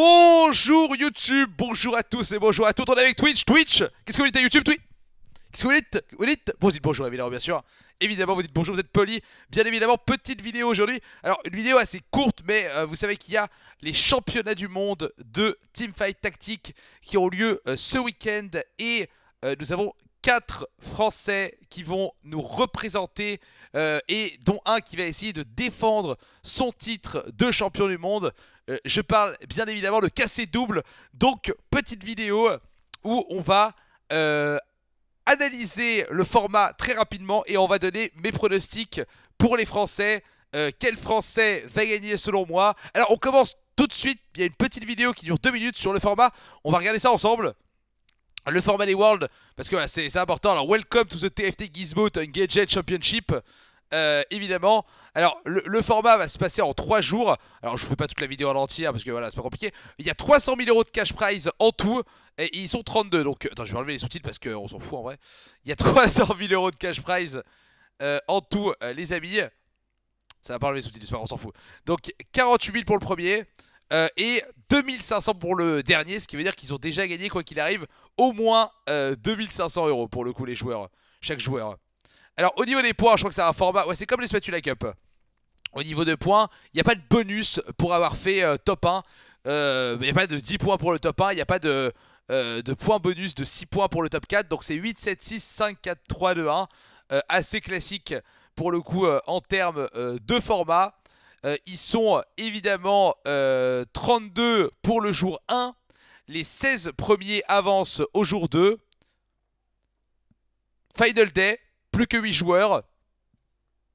Bonjour YouTube, bonjour à tous et bonjour à toutes, on est avec Twitch, Twitch Qu'est-ce que vous dites à YouTube, Twitch Qu'est-ce que vous dites Vous dites vous dites bonjour évidemment, bien sûr Évidemment, vous dites bonjour, vous êtes poli Bien évidemment, petite vidéo aujourd'hui Alors, une vidéo assez courte, mais euh, vous savez qu'il y a les championnats du monde de Teamfight Tactique qui ont lieu euh, ce week-end et euh, nous avons 4 Français qui vont nous représenter et dont un qui va essayer de défendre son titre de champion du monde. Euh, je parle bien évidemment de casser double. Donc, petite vidéo où on va euh, analyser le format très rapidement et on va donner mes pronostics pour les Français. Euh, quel Français va gagner selon moi Alors, on commence tout de suite. Il y a une petite vidéo qui dure deux minutes sur le format. On va regarder ça ensemble le format des Worlds, parce que c'est important. Alors, welcome to the TFT Gizmo and Gadget Championship. Euh, évidemment. Alors, le, format va se passer en 3 jours. Alors, je ne fais pas toute la vidéo en entière hein, parce que voilà, c'est pas compliqué. Il y a 300 000 euros de cash prize en tout. Et ils sont 32. Donc, euh, attends, je vais enlever les sous-titres parce qu'on s'en fout en vrai. Il y a 300 000 euros de cash prize euh, en tout, les amis. Ça va pas enlever les sous-titres, on s'en fout. Donc, 48 000 pour le premier. et 2500 pour le dernier, ce qui veut dire qu'ils ont déjà gagné, quoi qu'il arrive, au moins 2500 euros pour le coup les joueurs, chaque joueur. Alors au niveau des points, je crois que c'est un format... Ouais, c'est comme les Spatula Cup. Au niveau de points, il n'y a pas de bonus pour avoir fait euh, top 1. Il n'y a pas de 10 points pour le top 1. Il n'y a pas de, euh, de points bonus de 6 points pour le top 4. Donc c'est 8, 7, 6, 5, 4, 3, 2, 1. assez classique pour le coup euh, en termes de format. ils sont évidemment 32 pour le jour 1. Les 16 premiers avancent au jour 2. Final Day, plus que 8 joueurs.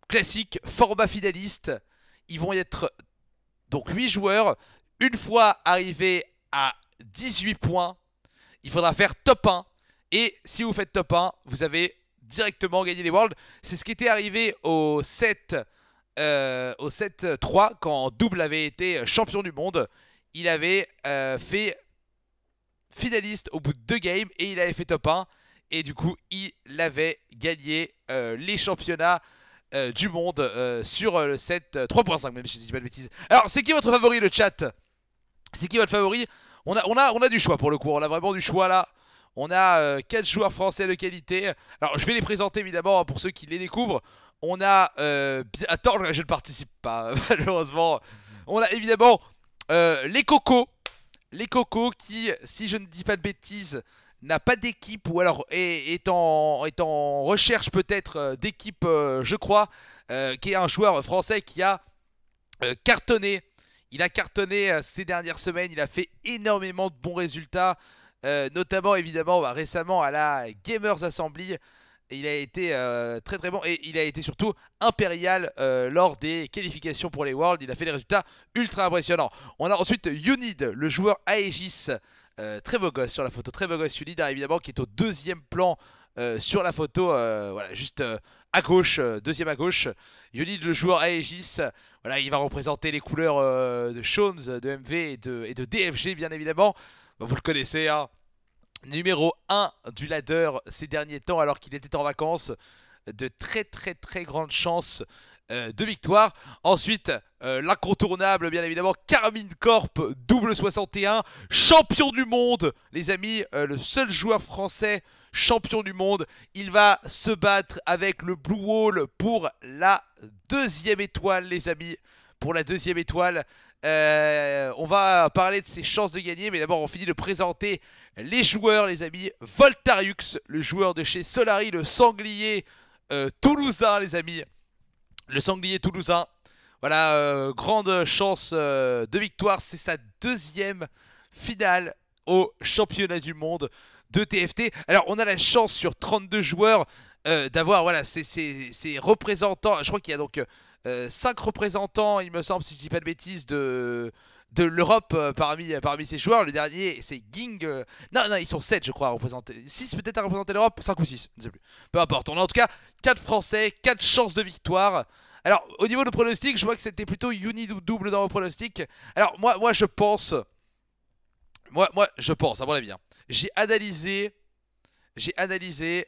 Classique, format finaliste. Ils vont être donc 8 joueurs. Une fois arrivés à 18 points, il faudra faire top 1. Et si vous faites top 1, vous avez directement gagné les Worlds. C'est ce qui était arrivé au 7, euh, au 7 3 quand Double avait été champion du monde. Il avait euh, fait finaliste au bout de deux games et il avait fait top 1. Et du coup, il avait gagné euh, les championnats euh, du monde euh, sur le set 3.5, même si je dis pas de bêtises. Alors, c'est qui votre favori, le chat C'est qui votre favori on a, on, a, on a du choix pour le coup, on a vraiment du choix là. On a 4 joueurs français de qualité. Alors, je vais les présenter évidemment hein, pour ceux qui les découvrent. On a... Attends, je ne participe pas, malheureusement. On a évidemment les cocos. Les cocos qui, si je ne dis pas de bêtises, n'a pas d'équipe ou alors est, est, en, recherche peut-être euh, d'équipe, euh, je crois, euh, qui est un joueur français qui a cartonné. Il a cartonné ces dernières semaines, il a fait énormément de bons résultats, notamment évidemment bah, récemment à la Gamers Assembly. Il a été très très bon et il a été surtout impérial lors des qualifications pour les Worlds. Il a fait des résultats ultra impressionnants. On a ensuite Unid, le joueur Aegis euh, très beau gosse sur la photo, très beau gosse Yulid, évidemment qui est au deuxième plan euh, sur la photo, euh, voilà, juste à gauche, deuxième à gauche. Yulid le joueur Aegis, voilà, il va représenter les couleurs de Shones, de MV et de, DFG bien évidemment. Bah, vous le connaissez, hein numéro 1 du ladder ces derniers temps alors qu'il était en vacances. De très très très grandes chances euh, de Ensuite, euh, l'incontournable, bien évidemment, Carmine Corp, double 61, champion du monde, les amis, euh, le seul joueur français champion du monde. Il va se battre avec le Blue Wall pour la deuxième étoile, les amis, pour la deuxième étoile. on va parler de ses chances de gagner, mais d'abord on finit de présenter les joueurs, les amis. Voltariux, le joueur de chez Solari, le sanglier toulouse, toulousain, les amis le sanglier toulousain. Voilà, euh, grande chance euh, de victoire. C'est sa deuxième finale au championnat du monde de TFT. Alors, on a la chance sur 32 joueurs euh, d'avoir voilà, ces, représentants. Je crois qu'il y a donc 5 représentants, il me semble, si je dis pas de bêtises, de, de l'Europe parmi, parmi ces joueurs. Le dernier, c'est Ging. non, non, ils sont 7, je crois, à représenter. 6 peut-être à représenter l'Europe, 5 ou 6, je ne sais plus. Peu importe. On a en tout cas 4 Français, 4 chances de victoire. Alors, au niveau de pronostic, je vois que c'était plutôt uni double dans vos pronostics. Alors, moi, moi je pense. Moi, moi je pense, à mon avis. Hein. J'ai analysé. J'ai analysé.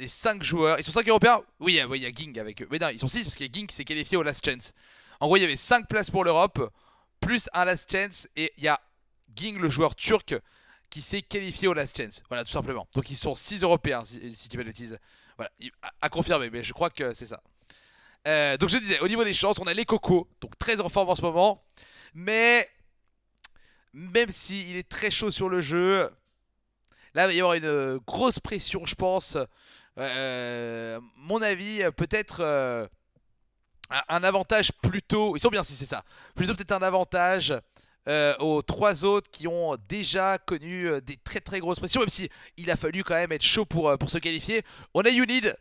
Les 5 joueurs. Ils sont 5 européens euh, Oui, il y a Ging avec eux. Mais non, ils sont 6 parce que Ging s'est qualifié au Last Chance. En gros, il y avait 5 places pour l'Europe, plus un Last Chance. Et il y a Ging, le joueur turc, qui s'est qualifié au Last Chance. Voilà, tout simplement. Donc, ils sont 6 européens, si, tu veux le Voilà, à confirmer, mais je crois que c'est ça. Euh, donc je disais, au niveau des chances, on a les cocos, donc très en forme en ce moment. Mais même s'il est très chaud sur le jeu, là il va y avoir une grosse pression, je pense. Euh, mon avis, peut-être euh, un avantage plutôt. Ils sont bien si c'est ça. Plutôt peut-être un avantage aux trois autres qui ont déjà connu des très très grosses pressions, même si il a fallu quand même être chaud pour, pour se qualifier. On a Unid.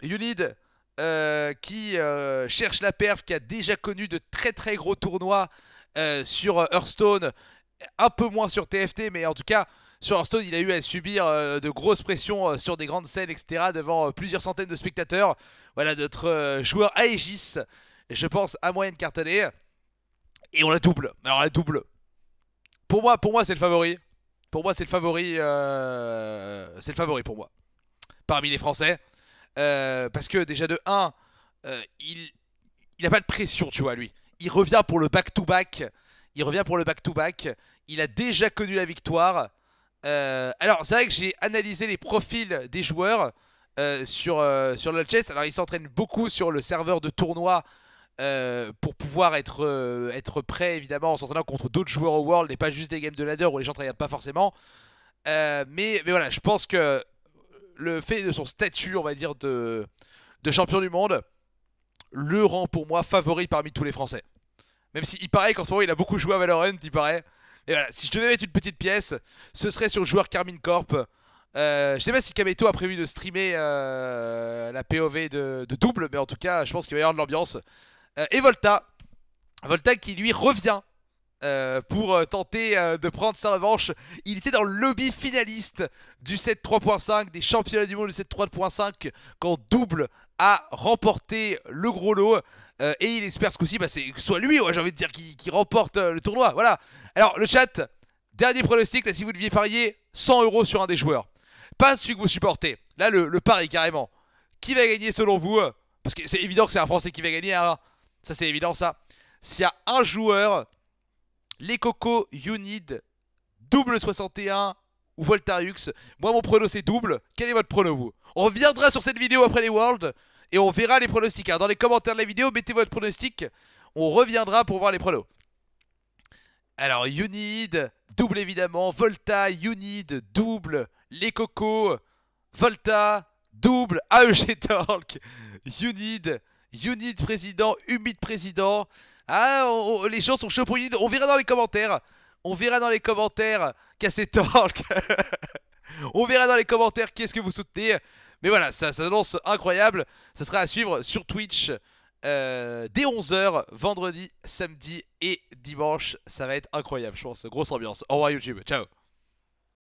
Unid euh, qui euh, cherche la perf, qui a déjà connu de très très gros tournois euh, sur Hearthstone, un peu moins sur TFT, mais en tout cas sur Hearthstone, il a eu à subir de grosses pressions sur des grandes scènes, etc., devant plusieurs centaines de spectateurs. Voilà notre joueur Aegis, je pense, à moyenne cartonnée. Et on la double. Alors la double. Pour moi, pour moi c'est le favori. Pour moi, c'est le favori. c'est le favori pour moi. Parmi les Français. Euh, parce que déjà de 1, euh, il il n'a pas de pression, tu vois, lui. Il revient pour le back-to-back. Il revient pour le back-to-back. Il a déjà connu la victoire. Euh, alors, c'est vrai que j'ai analysé les profils des joueurs sur, sur le chess. Alors, il s'entraîne beaucoup sur le serveur de tournoi pour pouvoir être, être prêt, évidemment, en s'entraînant contre d'autres joueurs au World et pas juste des games de ladder où les gens ne regardent pas forcément. mais, mais voilà, je pense que le fait de son statut, on va dire, de, de champion du monde, le rend pour moi favori parmi tous les Français. Même si il paraît qu'en ce moment il a beaucoup joué à Valorant, il paraît. Et voilà, si je devais mettre une petite pièce, ce serait sur le joueur Carmine Corp. Euh, je sais pas si Kameto a prévu de streamer euh, la POV de, double, mais en tout cas, je pense qu'il va y avoir de l'ambiance. Euh, et Volta, Volta qui lui revient euh, pour euh, tenter euh, de prendre sa revanche. Il était dans le lobby finaliste du 7 3.5, des championnats du monde du 7 3.5, quand Double a remporté le gros lot. et il espère ce coup-ci bah, que ce soit lui, j'ai envie de dire, qui, remporte le tournoi. Voilà. Alors, le chat, dernier pronostic, là, si vous deviez parier 100 euros sur un des joueurs. Pas celui que vous supportez. Là, le, pari, carrément. Qui va gagner selon vous Parce que c'est évident que c'est un Français qui va gagner. Hein. Ça, c'est évident, ça. S'il y a un joueur les cocos, Unid double 61 ou Voltarux. Moi, mon prono, c'est double. Quel est votre prono, vous On reviendra sur cette vidéo après les Worlds et on verra les pronostics. dans les commentaires de la vidéo, mettez votre pronostic. On reviendra pour voir les pronos. Alors, Unid double évidemment. Volta, Unid double. Les cocos, Volta, double. AEG Talk, Unid Unid président, Humid président, ah, les gens sont chauds On verra dans les commentaires. On verra dans les commentaires. Cassé Talk. on verra dans les commentaires quest ce que vous soutenez. Mais voilà, ça s'annonce incroyable. Ça sera à suivre sur Twitch euh, dès 11h, vendredi, samedi et dimanche. Ça va être incroyable, je pense. Grosse ambiance. Au revoir YouTube. Ciao.